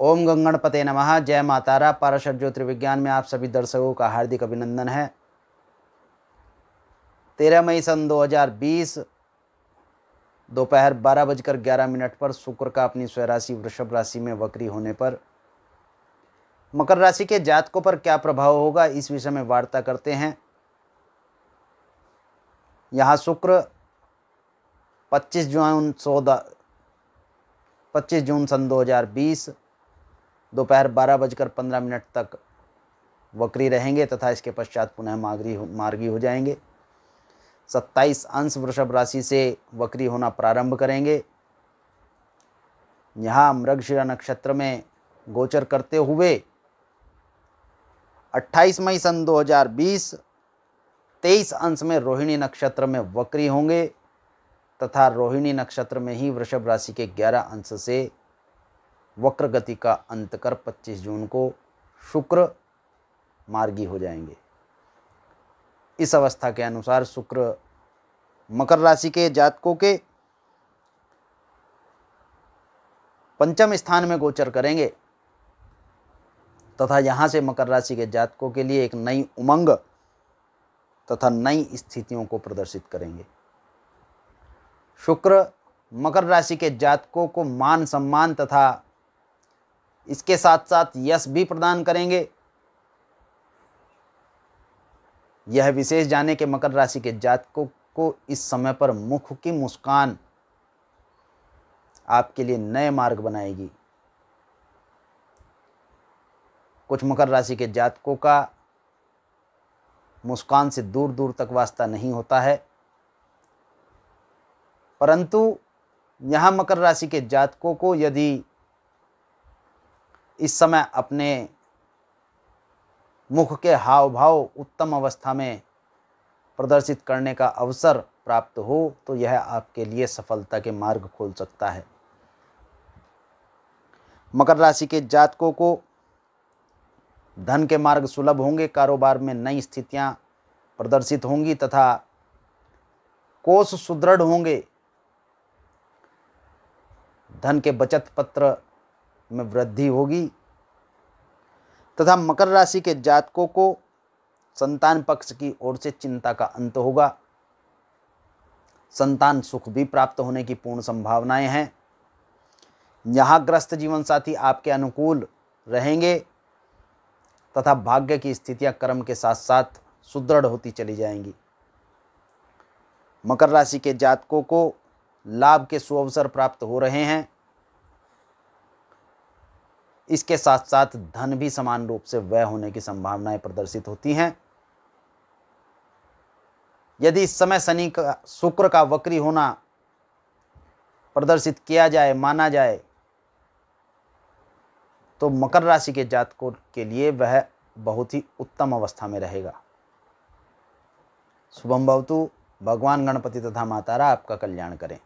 ओम गंगणपते नमः जय मातारा पाराशर ज्योतिर्विज्ञान में आप सभी दर्शकों का हार्दिक अभिनंदन है तेरह मई सन 2020 दोपहर बारह बजकर ग्यारह मिनट पर शुक्र का अपनी स्वराशि वृषभ राशि में वक्री होने पर मकर राशि के जातकों पर क्या प्रभाव होगा इस विषय में वार्ता करते हैं यहाँ शुक्र पच्चीस जून सौदा पच्चीस जून सन 2020 दोपहर बारह बजकर पंद्रह मिनट तक वक्री रहेंगे तथा इसके पश्चात पुनः मार्गी मार्गी हो जाएंगे सत्ताईस अंश वृषभ राशि से वक्री होना प्रारंभ करेंगे यहाँ मृगशिरा नक्षत्र में गोचर करते हुए 28 मई सन 2020 23 अंश में रोहिणी नक्षत्र में वक्री होंगे तथा रोहिणी नक्षत्र में ही वृषभ राशि के 11 अंश से वक्र गति का अंत कर 25 जून को शुक्र मार्गी हो जाएंगे इस अवस्था के अनुसार शुक्र मकर राशि के जातकों के पंचम स्थान में गोचर करेंगे तथा यहाँ से मकर राशि के जातकों के लिए एक नई उमंग तथा नई स्थितियों को प्रदर्शित करेंगे शुक्र मकर राशि के जातकों को मान सम्मान तथा इसके साथ साथ यश भी प्रदान करेंगे यह विशेष जाने के मकर राशि के जातकों को इस समय पर मुख की मुस्कान आपके लिए नए मार्ग बनाएगी कुछ मकर राशि के जातकों का मुस्कान से दूर दूर तक वास्ता नहीं होता है परंतु यहाँ मकर राशि के जातकों को यदि इस समय अपने मुख के हाव भाव उत्तम अवस्था में प्रदर्शित करने का अवसर प्राप्त हो तो यह आपके लिए सफलता के मार्ग खोल सकता है मकर राशि के जातकों को धन के मार्ग सुलभ होंगे कारोबार में नई स्थितियां प्रदर्शित होंगी तथा कोष सुदृढ़ होंगे धन के बचत पत्र में वृद्धि होगी तथा मकर राशि के जातकों को संतान पक्ष की ओर से चिंता का अंत होगा संतान सुख भी प्राप्त होने की पूर्ण संभावनाएं हैं यहाँ ग्रस्त जीवन साथी आपके अनुकूल रहेंगे तथा भाग्य की स्थितियां कर्म के साथ साथ सुदृढ़ होती चली जाएंगी मकर राशि के जातकों को लाभ के सुअवसर प्राप्त हो रहे हैं इसके साथ साथ धन भी समान रूप से व्यय होने की संभावनाएं प्रदर्शित होती हैं यदि इस समय शनि का शुक्र का वक्री होना प्रदर्शित किया जाए माना जाए तो मकर राशि के जातकों के लिए वह बहुत ही उत्तम अवस्था में रहेगा शुभम भवतु भगवान गणपति तथा माता रा आपका कल्याण करें